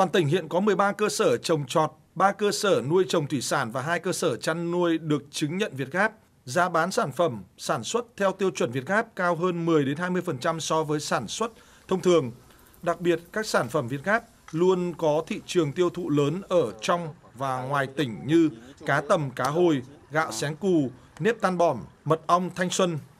Toàn tỉnh hiện có 13 cơ sở trồng trọt, 3 cơ sở nuôi trồng thủy sản và 2 cơ sở chăn nuôi được chứng nhận Việt Gáp. Giá bán sản phẩm sản xuất theo tiêu chuẩn Việt Gáp cao hơn 10 đến 20% so với sản xuất thông thường. Đặc biệt, các sản phẩm Việt Gáp luôn có thị trường tiêu thụ lớn ở trong và ngoài tỉnh như cá tầm, cá hồi, gạo sáng cù, nếp tan bòm, mật ong thanh xuân,